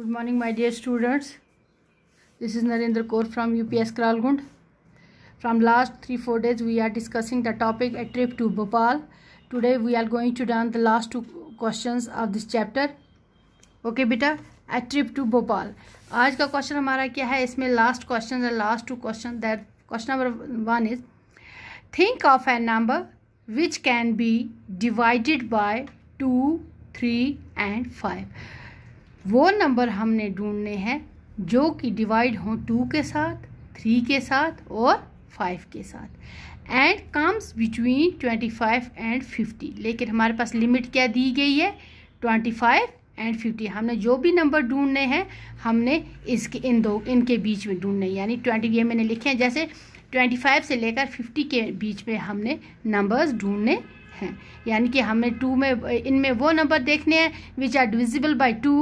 Good morning my dear students. This is Narendra Kaur from UPS Kralgund. From last 3-4 days we are discussing the topic a trip to Bhopal. Today we are going to done the last two questions of this chapter. Okay beta a trip to Bhopal. आज का question is what is this? last question the last two questions. that question number one is think of a number which can be divided by 2, 3 and 5. वो number हमने ढूंढने हैं जो कि divide हों to के साथ थ्री के साथ और फाइव के साथ and comes between twenty five and fifty लेकिन हमारे पास लिमिट क्या दी गई है ट्वेंटी फाइव एंड फिफ्टी हमने जो भी नंबर ढूंढने हैं हमने इसके इन दो इनके बीच में ढूंढने यानी ट्वेंटी ये मैंने लिखे हैं जैसे ट्वेंटी फाइव से लेकर फिफ्टी के बीच में हमने नंबर्स ढूंढने हैं यानी कि हमने टू में इनमें वो नंबर देखने हैं which are divisible by two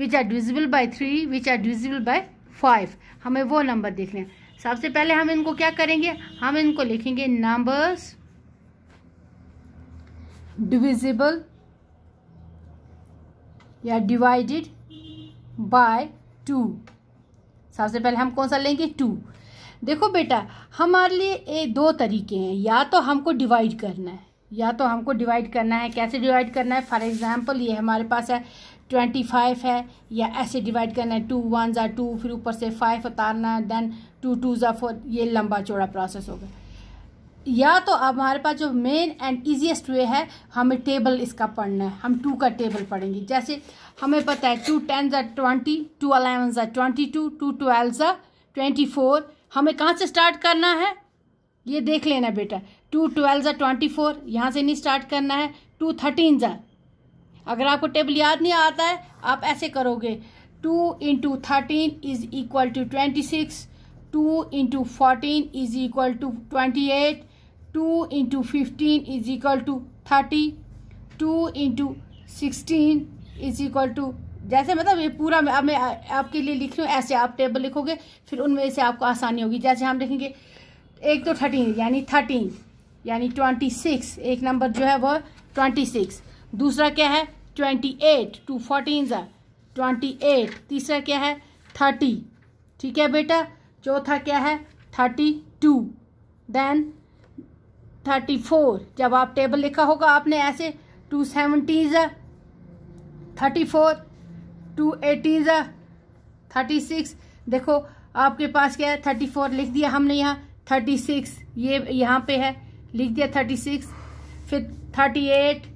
which are divisible by three which are divisible by five हमें वो नंबर देखने हैं सबसे पहले हम इनको क्या करेंगे हम इनको लिखेंगे नंबर्स डिविजिबल या डिवाइडेड बाय टू सबसे पहले हम कौन सा लेंगे टू देखो बेटा हमारे लिए ए दो तरीके हैं या तो हमको डिवाइड करना है या तो हमको डिवाइड करना है कैसे डिवाइड करना है फॉर एग्जांपल ये हमारे पास है ट्वेंटी फाइव है या ऐसे डिवाइड करना है टू वन ज़ा टू फिर ऊपर से फाइव उतारना है देन टू टू ज़ा फोर ये लंबा चौड़ा प्रोसेस होगा या तो अब हमारे पास जो मेन एंड ईजिएस्ट वे है हमें टेबल इसका पढ़ना है हम टू का टेबल पढ़ेंगे जैसे हमें पता है टू टेन ज़ा ट्वेंटी टू अलेवन ज़ा ट्वेंटी टू टू ट्वेल्व ज़ा ट्वेंटी फोर हमें कहाँ से स्टार्ट करना है ये देख लेना बेटा टू ट्वेल्व ज़ा ट्वेंटी फोर यहाँ से नहीं स्टार्ट करना है टू थर्टीन ज़ा अगर आपको टेबल याद नहीं आता है आप ऐसे करोगे two into thirteen is equal to twenty six two into fourteen is equal to twenty eight two into fifteen is equal to thirty two into sixteen is equal to जैसे मतलब ये पूरा मैं मैं आपके लिए लिख रही हूँ ऐसे आप टेबल लिखोगे फिर उनमें से आपको आसानी होगी जैसे हम लिखेंगे एक तो थर्टीन यानी थर्टीन यानी ट्वेंटी सिक्स एक नंबर जो है वह ट्वेंटी सिक्स दूसरा क्या है ट्वेंटी एट टू फोर्टीन ज़ा ट्वेंटी एट तीसरा क्या है थर्टी ठीक है बेटा चौथा क्या है thirty two then thirty four जब आप टेबल लिखा होगा आपने ऐसे टू सेवनटी ज़ा थर्टी फोर टू एटी ज़ा थर्टी सिक्स देखो आपके पास क्या है थर्टी फोर लिख दिया हमने यहाँ थर्टी सिक्स ये यहाँ पे है लिख दिया थर्टी सिक्स फिर thirty eight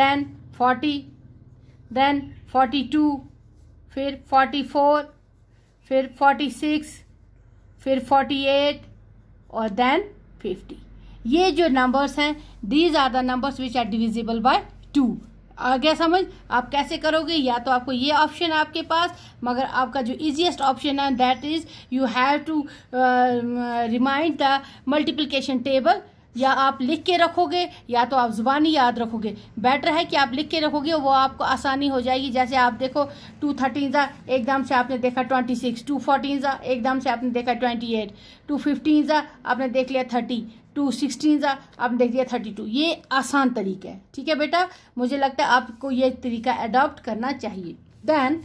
then forty then forty two फिर फोर्टी फोर फिर फोर्टी सिक्स फिर फोर्टी एट और देन फिफ्टी ये जो नंबर्स हैं these are the numbers which are divisible by two आ गया समझ आप कैसे करोगे या तो आपको ये ऑप्शन आपके पास मगर आपका जो इजिएस्ट ऑप्शन है that is you have to remind the multiplication table या आप लिख के रखोगे या तो आप ज़ुबानी याद रखोगे बेटर है कि आप लिख के रखोगे वो आपको आसानी हो जाएगी जैसे आप देखो टू थर्टीन ज़ा एकदम से आपने देखा ट्वेंटी सिक्स टू फोर्टीन ज़ा एकदम से आपने देखा ट्वेंटी एट टू फिफ्टीन सा आपने देख लिया थर्टी टू सिक्सटीन सा आपने देख लिया थर्टी टू ये आसान तरीका है ठीक है बेटा मुझे लगता है आपको ये तरीका अडॉप्ट करना चाहिए then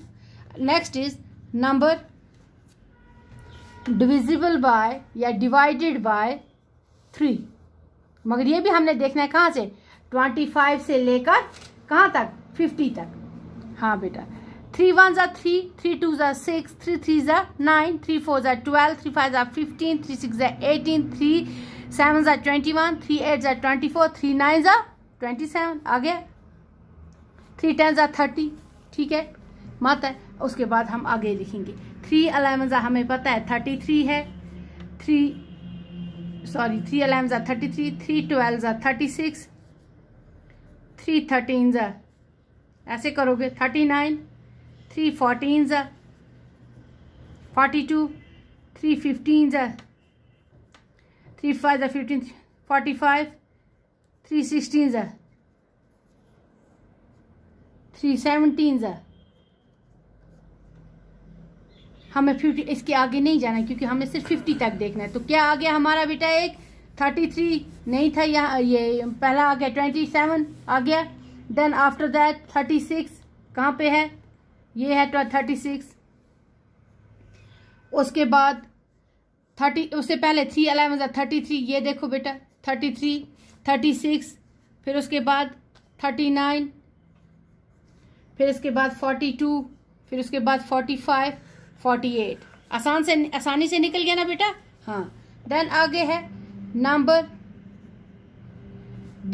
next is number divisible by या डिवाइडेड बाय थ्री मगर ये भी हमने देखना है कहाँ से ट्वेंटी फाइव से लेकर कहाँ तक फिफ्टी तक हाँ बेटा थ्री वन ज़ा थ्री थ्री टू ज़ा सिक्स थ्री थ्री ज़ा नाइन थ्री फोर ज़ा ट्वेल्व थ्री फाइव ज़ा फिफ्टीन थ्री सिक्स ज़ा एटीन थ्री सेवन ज़ा ट्वेंटी वन थ्री एट ज़ा ट्वेंटी फोर थ्री नाइन ज़ा ट्वेंटी सेवन आ गया थ्री टेन ज़ा थर्टी ठीक है मत है उसके बाद हम आगे लिखेंगे थ्री अलेवन ज़ा हमें पता है थर्टी थ्री है थ्री सॉरी थ्री अलेवन जा थर्टी थ्री थ्री ट्वेल्व जा थर्टी सिक्स थ्री थर्टीन जा ऐसे करोगे थर्टी नाइन थ्री फोर्टीन जा फोर्टी टू थ्री फिफ्टीन जा थ्री फाइव जा fifteen forty five three sixteen जा थ्री सेवनटीन जा हमें फिफ्टी इसके आगे नहीं जाना है क्योंकि हमें सिर्फ फिफ्टी तक देखना है तो क्या आ गया हमारा बेटा एक थर्टी थ्री नहीं था यहाँ ये पहला आ गया ट्वेंटी सेवन आ गया then after that thirty six कहाँ पे है ये है थर्टी तो सिक्स उसके बाद थर्टी उससे पहले थ्री अलेवन था थर्टी थ्री ये देखो बेटा थर्टी थ्री थर्टी सिक्स फिर उसके बाद थर्टी नाइन फिर उसके बाद फोर्टी टू फिर उसके बाद फोर्टी फाइव फोर्टी एट आसान से आसानी से निकल गया ना बेटा हाँ देन आगे है नंबर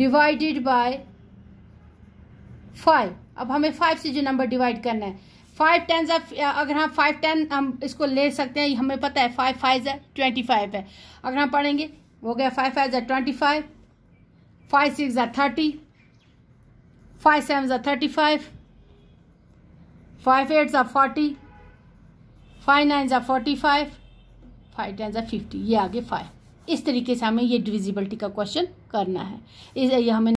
डिवाइडेड बाय फाइव अब हमें फाइव से जो नंबर डिवाइड करना है फाइव टेन अगर हम फाइव टेन हम इसको ले सकते हैं हमें पता है फाइव फाइव है ट्वेंटी फाइव है अगर हम पढ़ेंगे हो गया फाइव फाइव है ट्वेंटी फाइव फाइव सिक्स है थर्टी फाइव सेवन है थर्टी फाइव फाइव एट है फोर्टी फाइव नाइन ज़ा फोर्टी फाइव फाइव टेन ज़ा फिफ्टी ये आगे फाइव इस तरीके से हमें ये डिविजिबिलिटी का क्वेश्चन करना है इस ये हमें